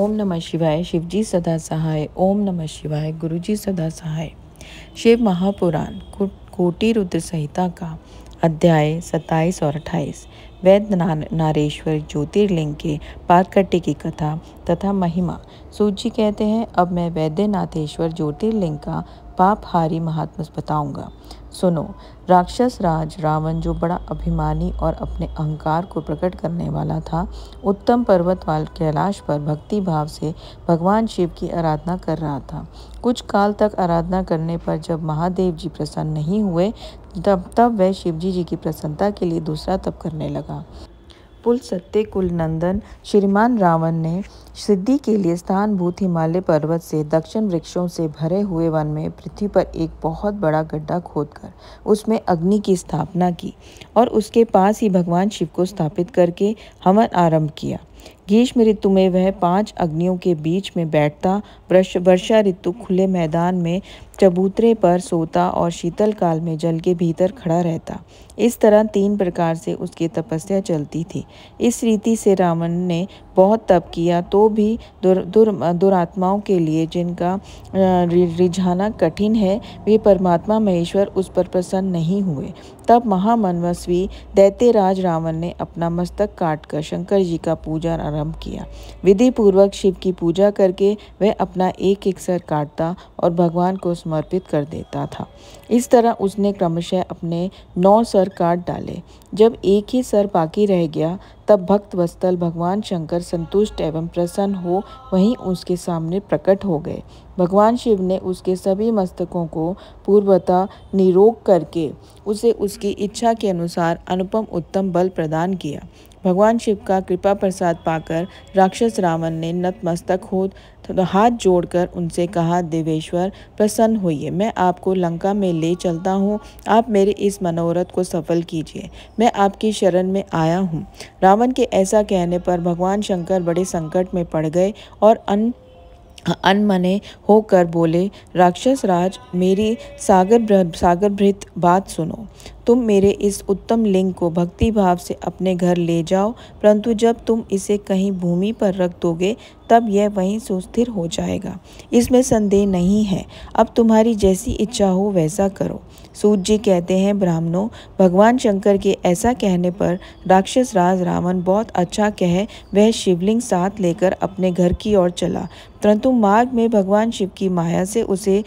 ओम नमः शिवाय शिवजी सदा सहाय ओम नमः शिवाय गुरुजी सदा सहाय शिव महापुराण कोटि रुद्र संहिता का अध्याय सत्ताईस और अट्ठाईस वैद्य नारेश्वर ज्योतिर्लिंग के पारकट्टे की कथा तथा महिमा सूची कहते हैं अब मैं वैद्यनाथेश्वर ज्योतिर्लिंग का पापहारी महात्मा बताऊंगा सुनो राक्षस राज रावण जो बड़ा अभिमानी और अपने अहंकार को प्रकट करने वाला था उत्तम पर्वत वाल कैलाश पर भक्ति भाव से भगवान शिव की आराधना कर रहा था कुछ काल तक आराधना करने पर जब महादेव जी प्रसन्न नहीं हुए तब तब वह शिव जी जी की प्रसन्नता के लिए दूसरा तप करने लगा पुल सत्य कुल नंदन श्रीमान रावण ने सिद्धि के लिए स्थानभूत हिमालय पर्वत से दक्षिण वृक्षों से भरे हुए वन में पृथ्वी पर एक बहुत बड़ा गड्ढा खोदकर उसमें अग्नि की स्थापना की और उसके पास ही भगवान शिव को स्थापित करके हवन आरंभ किया ग्रीष्म ऋतु में वह पांच अग्नियों के बीच में बैठता वर्षा ऋतु खुले मैदान में चबूतरे पर सोता और शीतल काल में जल के भीतर खड़ा रहता इस तरह तीन प्रकार से उसकी तपस्या चलती थी इस रीति से रावण ने बहुत तप किया तो भी दुर दुर दुरात्माओं के लिए जिनका रिझाना कठिन है वे परमात्मा महेश्वर उस पर प्रसन्न नहीं हुए तब महामनवस्वी दैत्यराज रावण ने अपना मस्तक काटकर शंकर जी का पूजा आरंभ किया विधि पूर्वक शिव की पूजा करके वह अपना एक एक सर काटता और भगवान को समर्पित कर देता था इस तरह उसने क्रमशः अपने नौ सर काट डाले जब एक ही सर बाकी रह गया तब भक्त वस्तल भगवान शंकर संतुष्ट एवं प्रसन्न हो वहीं उसके सामने प्रकट हो गए भगवान शिव ने उसके सभी मस्तकों को पूर्वता निरोग करके उसे उस उसकी इच्छा के अनुसार अनुपम उत्तम बल प्रदान किया भगवान शिव का कृपा प्रसाद पाकर राक्षस रावण ने नतमस्तक हो तो हाथ जोड़कर उनसे कहा देवेश्वर प्रसन्न होइए मैं आपको लंका में ले चलता हूँ आप मेरे इस मनोरथ को सफल कीजिए मैं आपकी शरण में आया हूँ रावण के ऐसा कहने पर भगवान शंकर बड़े संकट में पड़ गए और अन अनमने होकर बोले राक्षस राज मेरी सागर सागर भृत बात सुनो तुम मेरे इस उत्तम लिंग को भक्ति भाव से अपने घर ले जाओ परंतु जब तुम इसे कहीं भूमि पर रख दोगे तब यह वहीं सुस्थिर हो जाएगा इसमें संदेह नहीं है अब तुम्हारी जैसी इच्छा हो वैसा करो सूत जी कहते हैं ब्राह्मणों भगवान शंकर के ऐसा कहने पर राक्षस राज रावण बहुत अच्छा कह वह शिवलिंग साथ लेकर अपने घर की ओर चला परंतु मार्ग में भगवान शिव की माया से उसे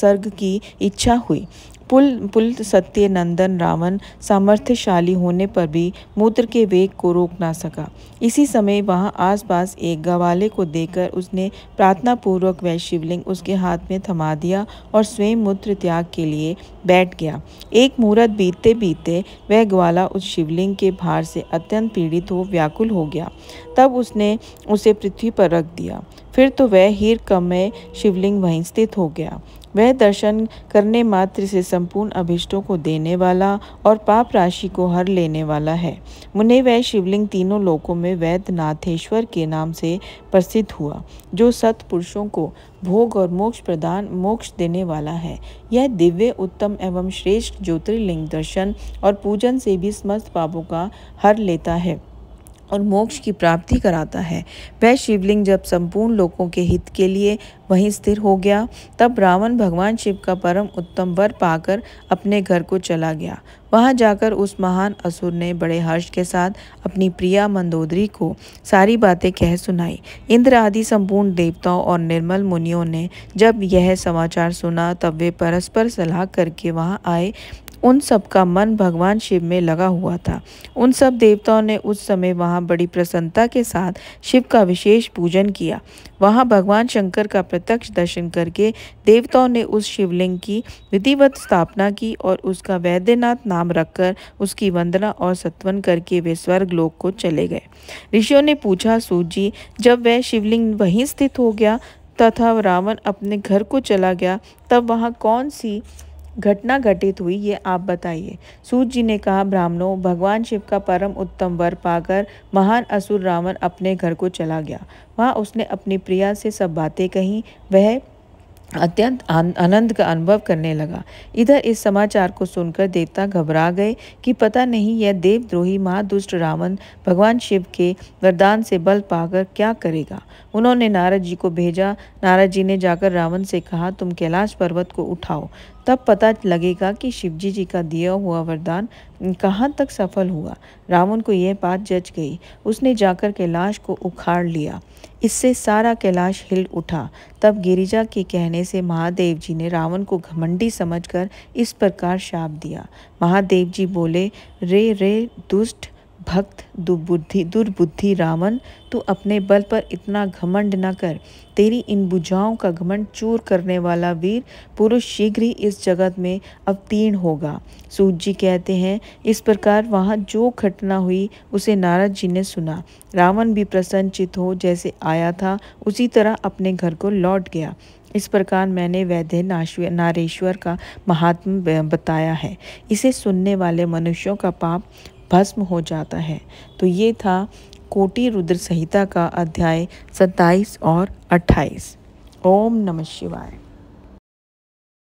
सर्ग की इच्छा हुई पुल पुल सत्य नंदन रावण सामर्थ्यशाली होने पर भी मूत्र के वेग को रोक ना सका इसी समय वहां आसपास एक गवाले को देकर उसने पूर्वक वह शिवलिंग उसके हाथ में थमा दिया और स्वयं मूत्र त्याग के लिए बैठ गया एक मुहूर्त बीतते बीतते वह ग्वाला उस शिवलिंग के भार से अत्यंत पीड़ित हो व्याकुल हो गया तब उसने उसे पृथ्वी पर रख दिया फिर तो वह हीर कमय शिवलिंग वहीं स्थित हो गया वह दर्शन करने मात्र से संपूर्ण अभिष्टों को देने वाला और पाप राशि को हर लेने वाला है मुने वह शिवलिंग तीनों लोकों में वैद्यनाथेश्वर के नाम से प्रसिद्ध हुआ जो सत्पुरुषों को भोग और मोक्ष प्रदान मोक्ष देने वाला है यह दिव्य उत्तम एवं श्रेष्ठ ज्योतिर्लिंग दर्शन और पूजन से भी समस्त पापों का हर लेता है और मोक्ष की प्राप्ति कराता है वह शिवलिंग जब संपूर्ण लोगों के हित के लिए वहीं स्थिर हो गया तब रावण भगवान शिव का परम उत्तम वर पाकर अपने घर को चला गया वहां जाकर उस महान असुर ने बड़े हर्ष के साथ अपनी प्रिया मंदोदरी को सारी बातें कह सुनाई इंद्र आदि संपूर्ण देवताओं और निर्मल मुनियों ने जब यह समाचार सुना तब वे परस्पर सलाह करके वहां आए उन सब का मन भगवान शिव में लगा हुआ था उन सब देवताओं ने उस समय वहाँ बड़ी प्रसन्नता के साथ शिव का विशेष पूजन किया वहाँ भगवान शंकर का प्रत्यक्ष दर्शन करके देवताओं ने उस शिवलिंग की विधिवत स्थापना की और उसका वैद्यनाथ नाम नाम रखकर उसकी वंदना और सत्वन करके वे स्वर्ग लोक को चले गए ऋषियों ने पूछा सूत जी जब वह शिवलिंग वहीं स्थित हो गया तथा रावण अपने घर को चला गया तब वहाँ कौन सी घटना घटित हुई ये आप बताइए सूत जी ने कहा ब्राह्मणों भगवान शिव का परम उत्तम वर पाकर महान असुर रावण अपने घर को चला गया वहाँ उसने अपनी प्रिया से सब बातें कहीं वह अत्यंत आनंद का अनुभव करने लगा इधर इस समाचार को सुनकर देवता घबरा गए कि पता नहीं यह देवद्रोही महादुष्ट रावण भगवान शिव के वरदान से बल पाकर क्या करेगा उन्होंने नारद जी को भेजा नारद जी ने जाकर रावण से कहा तुम कैलाश पर्वत को उठाओ तब पता लगेगा कि शिवजी जी का दिया हुआ वरदान कहाँ तक सफल हुआ रावण को यह बात जच गई उसने जाकर कैलाश को उखाड़ लिया इससे सारा कैलाश हिल उठा तब गिरिजा के कहने से महादेव जी ने रावण को घमंडी समझकर इस प्रकार शाप दिया महादेव जी बोले रे रे दुष्ट भक्त दुबुद्धि दुर्बुद्धि रावण तू अपने बल पर इतना घमंड न कर तेरी इन बुझाओं का घमंड चूर करने वाला वीर पुरुष शीघ्र ही इस जगत में अवतीर्ण होगा सूत जी कहते हैं इस प्रकार वहाँ जो घटना हुई उसे नारद जी ने सुना रावण भी प्रसन्नचित हो जैसे आया था उसी तरह अपने घर को लौट गया इस प्रकार मैंने वैद्य नारेश्वर का महात्म बताया है इसे सुनने वाले मनुष्यों का पाप भस्म हो जाता है तो ये था कोटि रुद्र संहिता का अध्याय सत्ताईस और अट्ठाईस ओम नमः शिवाय